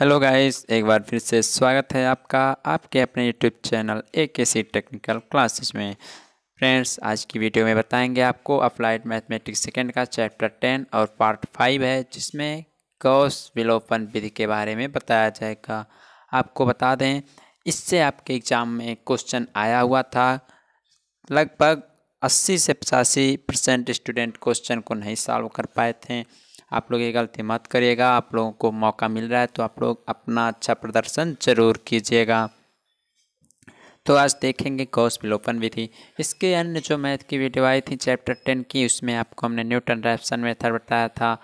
hello guys एक बार फिर से स्वागत है आपका आपके अपने YouTube channel A K C technical classes में फ्रेंड्स आज की वीडियो में बताएंगे आपको अप्लाइड मैथमेटिक्स सेकंड का चैप्टर टेन और पार्ट फाइव है जिसमें कौश विलोपन विधि के बारे में बताया जाएगा आपको बता दें इससे आपके एग्ज़ाम में क्वेश्चन आया हुआ था लगभग अस्सी से पचासी परसेंट स्टूडेंट क्वेश्चन को नहीं सॉल्व कर पाए थे आप लोग ये गलती मत करिएगा आप लोगों को मौका मिल रहा है तो आप लोग अपना अच्छा प्रदर्शन जरूर कीजिएगा तो आज देखेंगे गौस विलोपन विधि इसके अन्य जो मैथ की वीडियो आई थी चैप्टर टेन की उसमें आपको हमने न्यूटन रैप्सन मेथड बताया था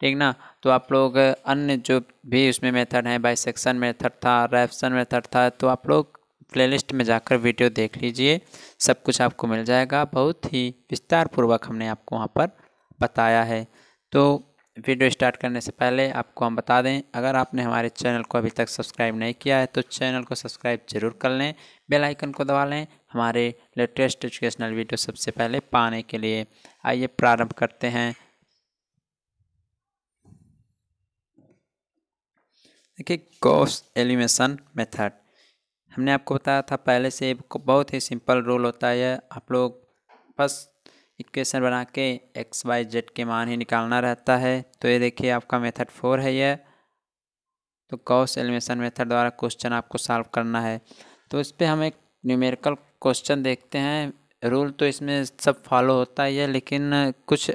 ठीक ना तो आप लोग अन्य जो भी उसमें मेथड हैं बाई सेक्शन मेथड था रैप्सन मेथड था तो आप लोग प्लेलिस्ट में जाकर वीडियो देख लीजिए सब कुछ आपको मिल जाएगा बहुत ही विस्तारपूर्वक हमने आपको वहाँ पर बताया है तो वीडियो स्टार्ट करने से पहले आपको हम बता दें अगर आपने हमारे चैनल को अभी तक सब्सक्राइब नहीं किया है तो चैनल को सब्सक्राइब जरूर कर लें बेल आइकन को दबा लें हमारे लेटेस्ट एजुकेशनल वीडियो सबसे पहले पाने के लिए आइए प्रारंभ करते हैं देखिए गॉस एलिमेशन मेथड हमने आपको बताया था पहले से बहुत ही सिंपल रूल होता है आप लोग बस इक्वेशन बना के एक्स वाई जेड के मान ही निकालना रहता है तो ये देखिए आपका मेथड फोर है यह तो कॉस एलिमेशन मेथड द्वारा क्वेश्चन आपको सॉल्व करना है तो इस पर हम एक न्यूमेरिकल क्वेश्चन देखते हैं रूल तो इसमें सब फॉलो होता ही है लेकिन कुछ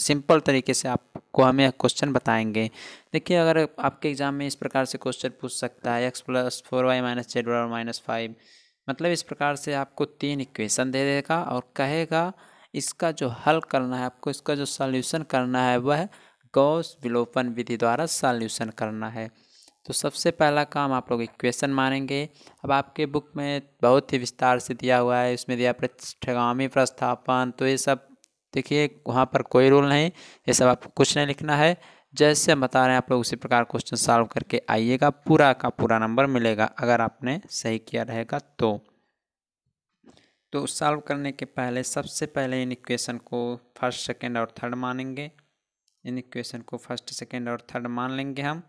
सिंपल तरीके से आपको हमें क्वेश्चन बताएंगे देखिए अगर आपके एग्ज़ाम में इस प्रकार से क्वेश्चन पूछ सकता है x plus four y minus z minus five मतलब इस प्रकार से आपको तीन इक्वेशन दे देगा और कहेगा इसका जो हल करना है आपको इसका जो सॉल्यूशन करना है वह गौस विलोपन विधि द्वारा सॉल्यूशन करना है तो सबसे पहला काम आप लोग इक्वेशन मानेंगे अब आपके बुक में बहुत ही विस्तार से दिया हुआ है इसमें दिया प्रतिष्ठगामी प्रस्थापन तो ये सब देखिए वहाँ पर कोई रोल नहीं ये सब आपको कुछ नहीं लिखना है जैसे हम बता रहे हैं आप लोग उसी प्रकार क्वेश्चन सॉल्व करके आइएगा पूरा का पूरा नंबर मिलेगा अगर आपने सही किया रहेगा तो तो सॉल्व करने के पहले सबसे पहले इन इक्वेशन को फर्स्ट सेकेंड और थर्ड मानेंगे इन इक्वेशन को फर्स्ट सेकेंड और थर्ड मान लेंगे हम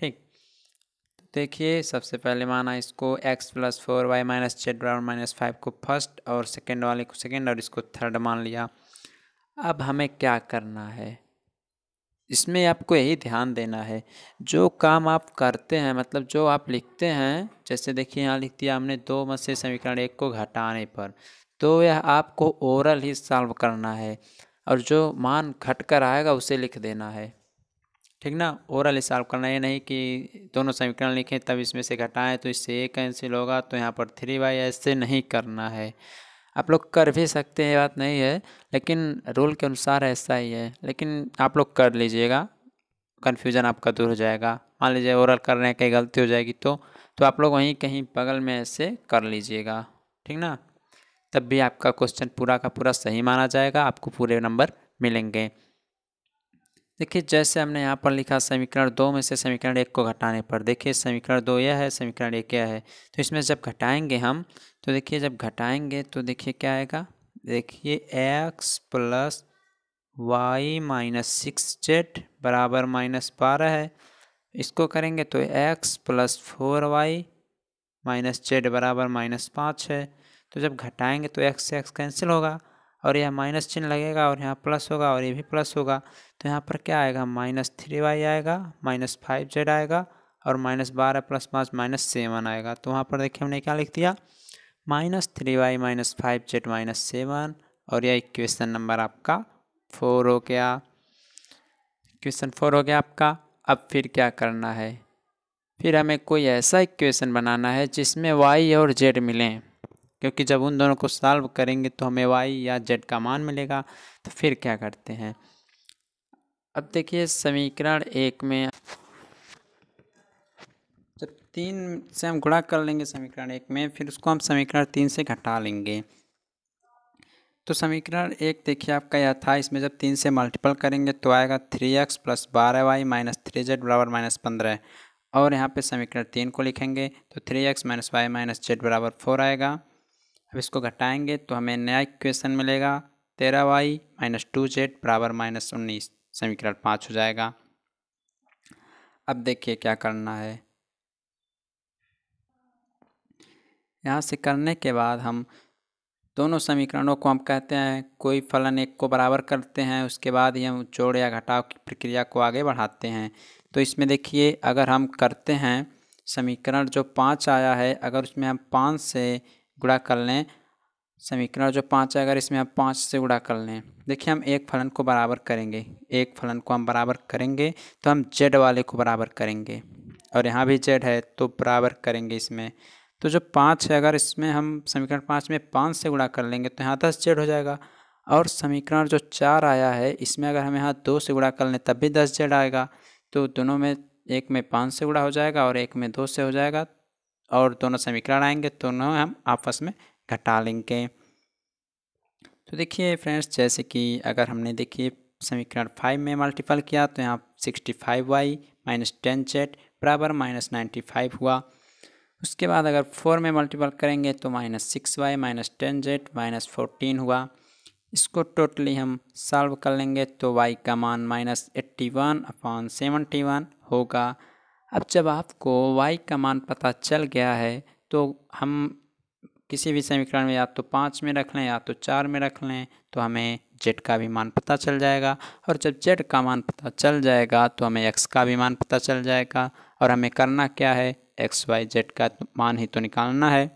ठीक तो देखिए सबसे पहले माना इसको x plus four y minus z बराबर माइनस फाइव को फर्स्ट और सेकेंड वाले को सेकेंड और इसको थर्ड मान लिया अब हमें क्या करना है इसमें आपको यही ध्यान देना है जो काम आप करते हैं मतलब जो आप लिखते हैं जैसे देखिए यहाँ लिख दिया हमने दो मत से समीकरण एक को घटाने पर तो यह आपको ओरल ही सॉल्व करना है और जो मान घट कर आएगा उसे लिख देना है ठीक ना ओरल सॉल्व करना ये नहीं कि दोनों समीकरण लिखें तब इसमें से घटाएं तो इससे एक कैंसिल होगा तो यहाँ पर थ्री बाई ऐसे नहीं करना है आप लोग कर भी सकते हैं ये बात नहीं है लेकिन रूल के अनुसार ऐसा ही है लेकिन आप लोग कर लीजिएगा कन्फ्यूज़न आपका दूर हो जाएगा मान लीजिए ओरल करने की गलती हो जाएगी तो तो आप लोग वहीं कहीं बगल में ऐसे कर लीजिएगा ठीक ना तब भी आपका क्वेश्चन पूरा का पूरा सही माना जाएगा आपको पूरे नंबर मिलेंगे देखिए जैसे हमने यहाँ पर लिखा समीकरण दो में से समीकरण एक को घटाने पर देखिए समीकरण दो यह है समीकरण एक यह है तो इसमें जब घटाएंगे हम तो देखिए जब घटाएंगे तो देखिए क्या आएगा देखिए x plus y minus six z बराबर माइनस बारह है इसको करेंगे तो x plus four y minus z बराबर माइनस पाँच है तो जब घटाएंगे तो एक्स से एक्स कैंसिल होगा और यह माइनस चिन्ह लगेगा और यहाँ प्लस होगा और ये भी प्लस होगा तो यहाँ पर क्या आएगा माइनस थ्री वाई आएगा माइनस फाइव जेड आएगा और माइनस बारह प्लस पाँच माइनस सेवन आएगा तो वहाँ पर देखिए हमने क्या लिख दिया minus three y minus five z minus seven और यह इक्वेशन नंबर आपका फोर हो गया इक्वेशन फोर हो गया आपका अब फिर क्या करना है फिर हमें कोई ऐसा इक्वेशन बनाना है जिसमें वाई और जेड मिलें क्योंकि जब उन दोनों को सॉल्व करेंगे तो हमें वाई या जेड का मान मिलेगा तो फिर क्या करते हैं अब देखिए समीकरण एक में जब तीन से हम गुणा कर लेंगे समीकरण एक में फिर उसको हम समीकरण तीन से घटा लेंगे तो समीकरण एक देखिए आपका यह था इसमें जब तीन से मल्टीपल करेंगे तो आएगा थ्री एक्स प्लस बारह वाई माइनस थ्री जेड बराबर माइनस पंद्रह और यहाँ पे समीकरण तीन को लिखेंगे तो three x minus y minus z बराबर फोर आएगा अब इसको घटाएंगे तो हमें नया इक्वेशन मिलेगा तेरह वाई माइनस टू जेड बराबर माइनस उन्नीस समीकरण पाँच हो जाएगा अब देखिए क्या करना है यहाँ से करने के बाद हम दोनों समीकरणों को हम कहते हैं कोई फलन एक को बराबर करते हैं उसके बाद ही हम जोड़ या घटाव की प्रक्रिया को आगे बढ़ाते हैं तो इसमें देखिए अगर हम करते हैं समीकरण जो पाँच आया है अगर उसमें हम पाँच से गुड़ा कर लें समीकरण जो पाँच है अगर इसमें हम पाँच से गुड़ा कर लें देखिए हम एक फलन को बराबर करेंगे एक फलन को हम बराबर करेंगे तो हम जेड वाले को बराबर करेंगे और यहाँ भी जेड है तो बराबर करेंगे इसमें तो जो पाँच है अगर इसमें हम समीकरण पाँच में पाँच से गुड़ा कर लेंगे तो यहाँ दस जेड हो जाएगा और समीकरण जो चार आया है इसमें अगर हम यहाँ दो से गुड़ा कर लें तब भी दस जेड आएगा तो दोनों में एक में पाँच से गुड़ा हो जाएगा और एक में दो से हो जाएगा और दोनों समीकरण आएंगे दोनों हम आपस में घटा लेंगे तो देखिए फ्रेंड्स जैसे कि अगर हमने देखिए समीकरण फाइव में मल्टीपल किया तो यहाँ sixty five y minus ten z बराबर माइनस नाइन्टी फाइव हुआ उसके बाद अगर फोर में मल्टीपल करेंगे तो minus six y minus ten z minus fourteen हुआ इसको टोटली हम सॉल्व कर लेंगे तो वाई का मान minus eighty one upon seventy one होगा अब जब आपको y का मान पता चल गया है तो हम किसी भी समीकरण में या तो पाँच में रख लें या तो चार में रख लें तो हमें z का भी मान पता चल जाएगा और जब z का मान पता चल जाएगा तो हमें x का भी मान पता चल जाएगा और हमें करना क्या है एक्स वाई जेड का मान ही तो निकालना है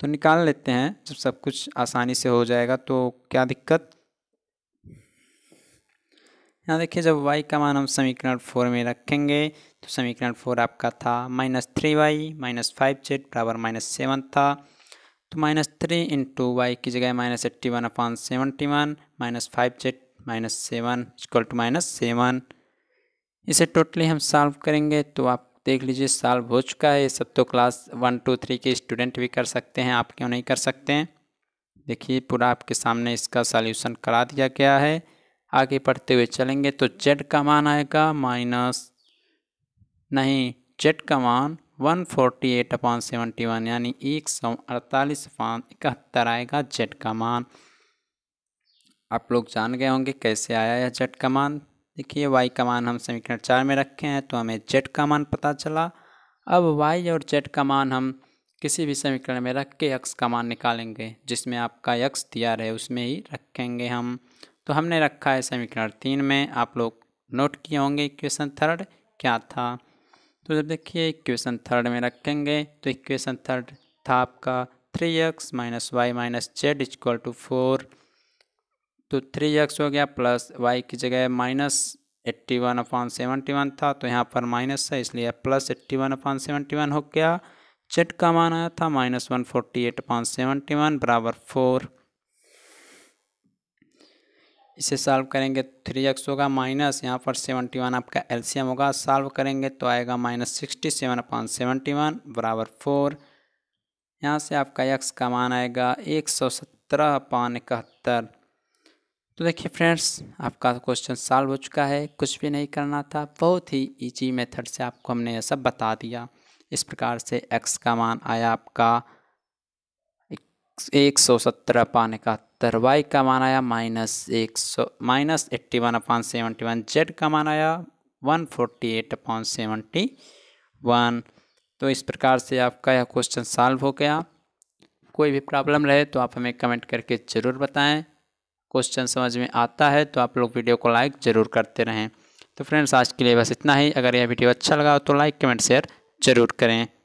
तो निकाल लेते हैं जब सब कुछ आसानी से हो जाएगा तो क्या दिक्कत यहाँ देखिए जब वाई का मान हम समीकरण फोर में रखेंगे तो समीकरण फोर आपका था minus three y minus five z बराबर माइनस सेवन था तो माइनस थ्री इंटू वाई की जगह minus eighty one upon seventy one minus five z minus seven equal to minus seven इसे टोटली हम सॉल्व करेंगे तो आप देख लीजिए सॉल्व हो चुका है ये सब तो क्लास वन टू थ्री के स्टूडेंट भी कर सकते हैं आप क्यों नहीं कर सकते हैं देखिए पूरा आपके सामने इसका सॉल्यूशन करा दिया गया है आगे बढ़ते हुए चलेंगे तो जेड का मान आएगा माइनस नहीं जेड का मान one forty eight upon seventy one यानी एक सौ अड़तालीस अपॉन इकहत्तर आएगा जेड का मान आप लोग जान गए होंगे कैसे आया यह जेड का मान देखिए वाई का मान हम समीकरण चार में रखे हैं तो हमें जेड का मान पता चला अब वाई और जेड का मान हम किसी भी समीकरण में रख के यक्स का मान निकालेंगे जिसमें आपका यक्स दिया रहे उसमें ही रखेंगे हम तो हमने रखा है समीकरण तीन में आप लोग नोट किए होंगे इक्वेशन थर्ड क्या था तो जब देखिए इक्वेशन थर्ड में रखेंगे तो इक्वेशन थर्ड था आपका three x minus y minus z equal to four तो थ्री एक्स हो गया प्लस वाई की जगह minus eighty one upon seventy one था तो यहाँ पर माइनस है इसलिए plus eighty one upon seventy one हो गया जेड का मान आया था minus one forty eight upon seventy one बराबर फोर इसे सॉल्व करेंगे थ्री एक्स होगा माइनस यहाँ पर सेवेंटी वन आपका एलसीएम होगा सॉल्व करेंगे तो आएगा minus sixty seven upon seventy one बराबर फोर यहाँ से आपका एक्स का मान आएगा एक सौ सत्रह अपॉन इकहत्तर तो देखिए फ्रेंड्स आपका क्वेश्चन सॉल्व हो चुका है कुछ भी नहीं करना था बहुत ही ईजी मेथड से आपको हमने यह सब बता दिया इस प्रकार से एक्स का मान आया आपका एक सौ सत्रह पान इकहत्तर सत्तर वाई का मान आया माइनस एक सौ minus eighty one upon seventy one z का मान आया one forty eight upon seventy one तो इस प्रकार से आपका यह क्वेश्चन सॉल्व हो गया कोई भी प्रॉब्लम रहे तो आप हमें कमेंट करके ज़रूर बताएं क्वेश्चन समझ में आता है तो आप लोग वीडियो को लाइक ज़रूर करते रहें तो फ्रेंड्स आज के लिए बस इतना ही अगर यह वीडियो अच्छा लगा तो लाइक कमेंट शेयर ज़रूर करें